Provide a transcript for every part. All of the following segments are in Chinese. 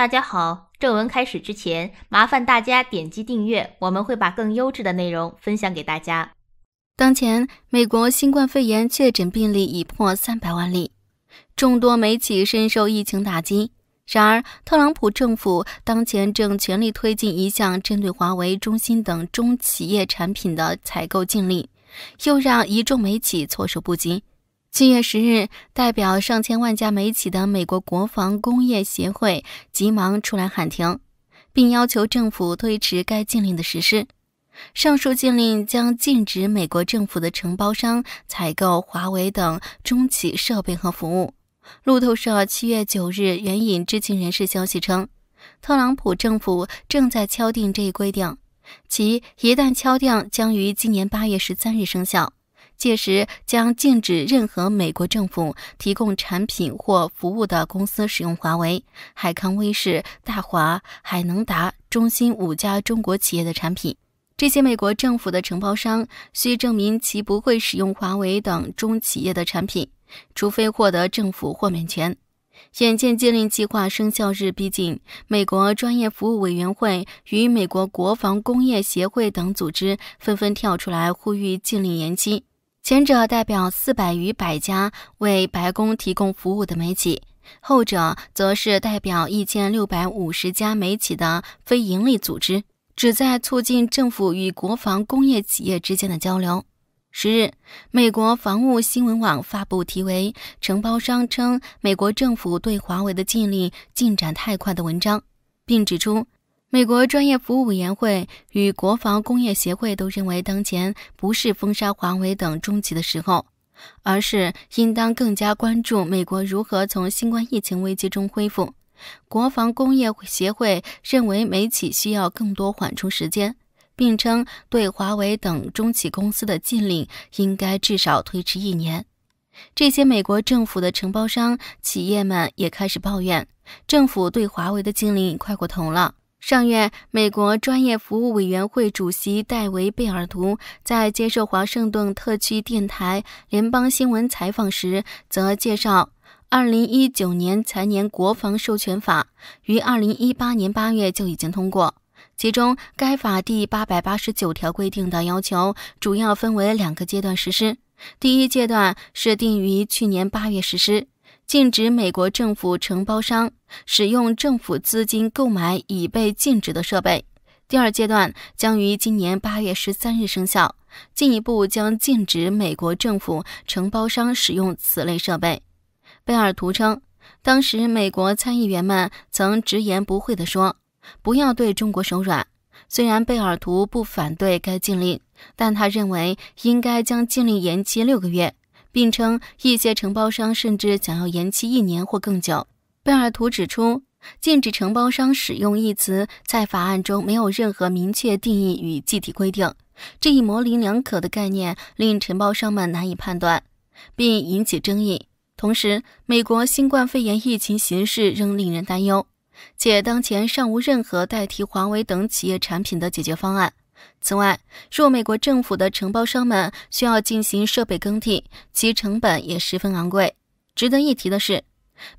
大家好，正文开始之前，麻烦大家点击订阅，我们会把更优质的内容分享给大家。当前，美国新冠肺炎确诊病例已破三百万例，众多媒体深受疫情打击。然而，特朗普政府当前正全力推进一项针对华为、中兴等中企业产品的采购禁令，又让一众媒体措手不及。七月十日，代表上千万家美企的美国国防工业协会急忙出来喊停，并要求政府推迟该禁令的实施。上述禁令将禁止美国政府的承包商采购华为等中企设备和服务。路透社七月九日援引知情人士消息称，特朗普政府正在敲定这一规定，其一旦敲定，将于今年八月十三日生效。届时将禁止任何美国政府提供产品或服务的公司使用华为、海康威视、大华、海能达、中兴五家中国企业的产品。这些美国政府的承包商需证明其不会使用华为等中企业的产品，除非获得政府豁免权。眼见禁令计划生效日逼近，美国专业服务委员会与美国国防工业协会等组织纷纷跳出来呼吁禁令延期。前者代表四百余百家为白宫提供服务的媒体，后者则是代表一千六百五十家媒体的非营利组织，旨在促进政府与国防工业企业之间的交流。十日，美国防务新闻网发布题为《承包商称美国政府对华为的禁令进展太快》的文章，并指出。美国专业服务委员会与国防工业协会都认为，当前不是封杀华为等中企的时候，而是应当更加关注美国如何从新冠疫情危机中恢复。国防工业协会认为，美企需要更多缓冲时间，并称对华为等中企公司的禁令应该至少推迟一年。这些美国政府的承包商企业们也开始抱怨，政府对华为的禁令快过头了。上月，美国专业服务委员会主席戴维·贝尔图在接受华盛顿特区电台联邦新闻采访时，则介绍，2019年财年国防授权法于2018年8月就已经通过，其中该法第889条规定的要求主要分为两个阶段实施，第一阶段设定于去年8月实施。禁止美国政府承包商使用政府资金购买已被禁止的设备。第二阶段将于今年八月十三日生效，进一步将禁止美国政府承包商使用此类设备。贝尔图称，当时美国参议员们曾直言不讳地说：“不要对中国手软。”虽然贝尔图不反对该禁令，但他认为应该将禁令延期六个月。并称一些承包商甚至想要延期一年或更久。贝尔图指出，禁止承包商使用一词在法案中没有任何明确定义与具体规定，这一模棱两可的概念令承包商们难以判断，并引起争议。同时，美国新冠肺炎疫情形势仍令人担忧，且当前尚无任何代替华为等企业产品的解决方案。此外，若美国政府的承包商们需要进行设备更替，其成本也十分昂贵。值得一提的是，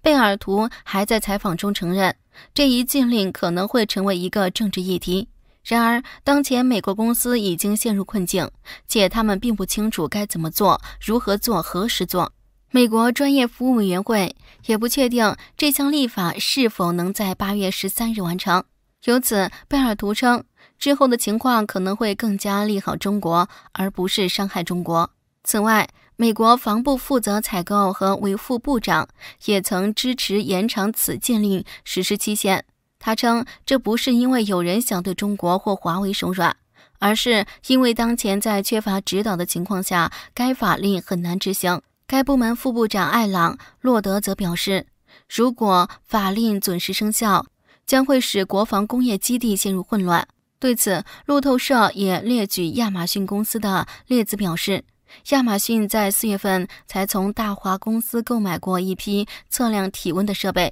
贝尔图还在采访中承认，这一禁令可能会成为一个政治议题。然而，当前美国公司已经陷入困境，且他们并不清楚该怎么做、如何做、何时做。美国专业服务委员会也不确定这项立法是否能在8月13日完成。由此，贝尔图称。之后的情况可能会更加利好中国，而不是伤害中国。此外，美国防部负责采购和维护部长也曾支持延长此禁令实施期限。他称，这不是因为有人想对中国或华为手软，而是因为当前在缺乏指导的情况下，该法令很难执行。该部门副部长艾朗·洛德则表示，如果法令准时生效，将会使国防工业基地陷入混乱。对此，路透社也列举亚马逊公司的例子，表示亚马逊在四月份才从大华公司购买过一批测量体温的设备。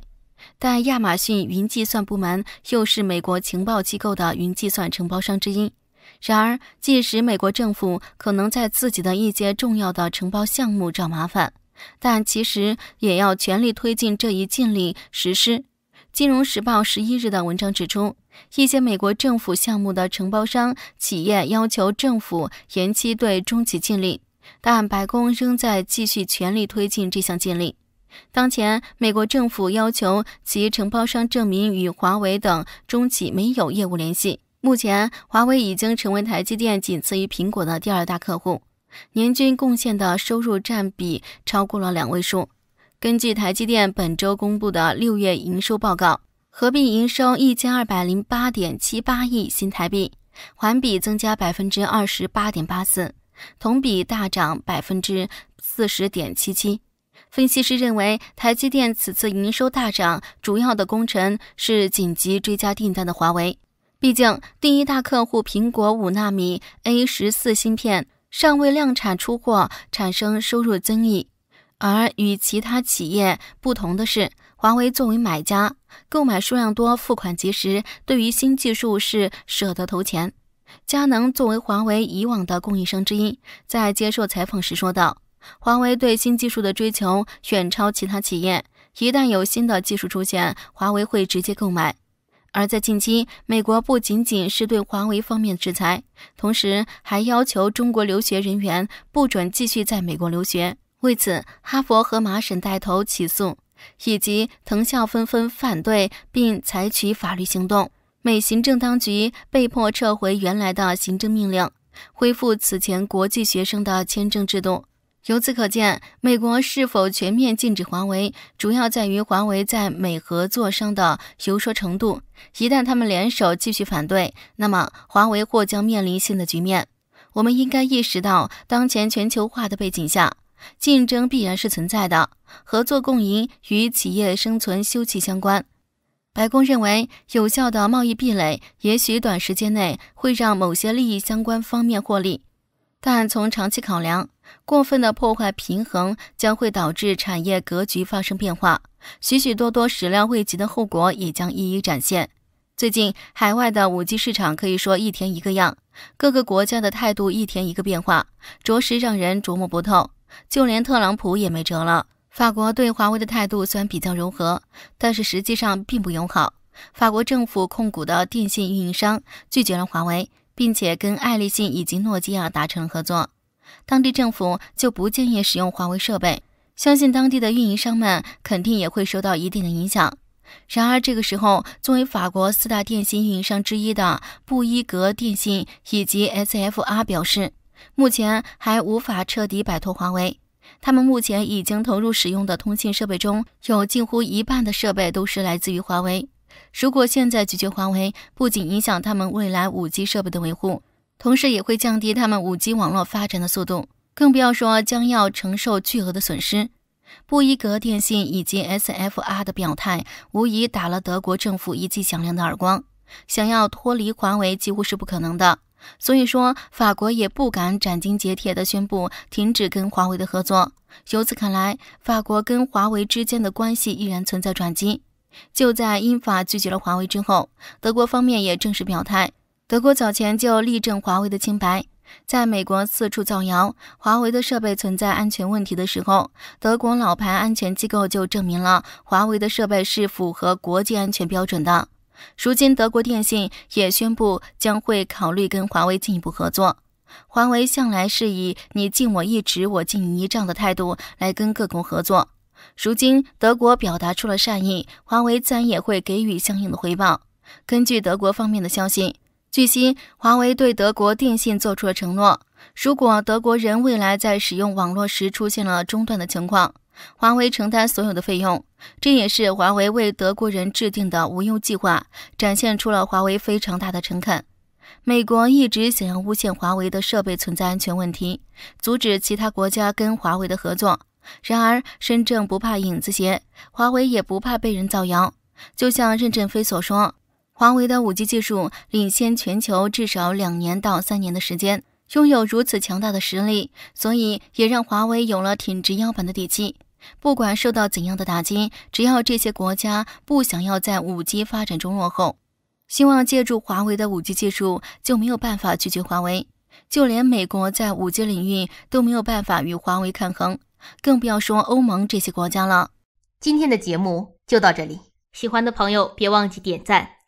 但亚马逊云计算部门又是美国情报机构的云计算承包商之一。然而，即使美国政府可能在自己的一些重要的承包项目找麻烦，但其实也要全力推进这一禁令实施。金融时报十一日的文章指出，一些美国政府项目的承包商企业要求政府延期对中企禁令，但白宫仍在继续全力推进这项禁令。当前，美国政府要求其承包商证明与华为等中企没有业务联系。目前，华为已经成为台积电仅次于苹果的第二大客户，年均贡献的收入占比超过了两位数。根据台积电本周公布的六月营收报告，合并营收一千二百零八点七八亿新台币，环比增加百分之二十八点八四，同比大涨百分之四十点七七。分析师认为，台积电此次营收大涨主要的功臣是紧急追加订单的华为，毕竟第一大客户苹果五纳米 A 十四芯片尚未量产出货，产生收入增益。而与其他企业不同的是，华为作为买家，购买数量多，付款及时，对于新技术是舍得投钱。佳能作为华为以往的供应商之一，在接受采访时说道：“华为对新技术的追求远超其他企业，一旦有新的技术出现，华为会直接购买。”而在近期，美国不仅仅是对华为方面制裁，同时还要求中国留学人员不准继续在美国留学。为此，哈佛和麻省带头起诉，以及藤校纷纷反对并采取法律行动，美行政当局被迫撤回原来的行政命令，恢复此前国际学生的签证制度。由此可见，美国是否全面禁止华为，主要在于华为在美合作商的游说程度。一旦他们联手继续反对，那么华为或将面临新的局面。我们应该意识到，当前全球化的背景下。竞争必然是存在的，合作共赢与企业生存休戚相关。白宫认为，有效的贸易壁垒也许短时间内会让某些利益相关方面获利，但从长期考量，过分的破坏平衡将会导致产业格局发生变化，许许多多始料未及的后果也将一一展现。最近，海外的五 G 市场可以说一天一个样，各个国家的态度一天一个变化，着实让人琢磨不透。就连特朗普也没辙了。法国对华为的态度虽然比较柔和，但是实际上并不友好。法国政府控股的电信运营商拒绝了华为，并且跟爱立信以及诺基亚达成了合作。当地政府就不建议使用华为设备，相信当地的运营商们肯定也会受到一定的影响。然而，这个时候，作为法国四大电信运营商之一的布依格电信以及 SFR 表示。目前还无法彻底摆脱华为。他们目前已经投入使用的通信设备中有近乎一半的设备都是来自于华为。如果现在拒绝华为，不仅影响他们未来 5G 设备的维护，同时也会降低他们 5G 网络发展的速度，更不要说将要承受巨额的损失。布依格电信以及 SFR 的表态无疑打了德国政府一记响亮的耳光。想要脱离华为几乎是不可能的。所以，说法国也不敢斩钉截铁地宣布停止跟华为的合作。由此看来，法国跟华为之间的关系依然存在转机。就在英法拒绝了华为之后，德国方面也正式表态。德国早前就力证华为的清白。在美国四处造谣华为的设备存在安全问题的时候，德国老牌安全机构就证明了华为的设备是符合国际安全标准的。如今，德国电信也宣布将会考虑跟华为进一步合作。华为向来是以“你敬我一尺，我敬你一丈”的态度来跟各国合作。如今德国表达出了善意，华为自然也会给予相应的回报。根据德国方面的消息。据悉，华为对德国电信做出了承诺：如果德国人未来在使用网络时出现了中断的情况，华为承担所有的费用。这也是华为为德国人制定的无忧计划，展现出了华为非常大的诚恳。美国一直想要诬陷华为的设备存在安全问题，阻止其他国家跟华为的合作。然而，身正不怕影子斜，华为也不怕被人造谣。就像任正非所说。华为的五 G 技术领先全球至少两年到三年的时间，拥有如此强大的实力，所以也让华为有了挺直腰板的底气。不管受到怎样的打击，只要这些国家不想要在五 G 发展中落后，希望借助华为的五 G 技术就没有办法拒绝华为。就连美国在五 G 领域都没有办法与华为抗衡，更不要说欧盟这些国家了。今天的节目就到这里，喜欢的朋友别忘记点赞。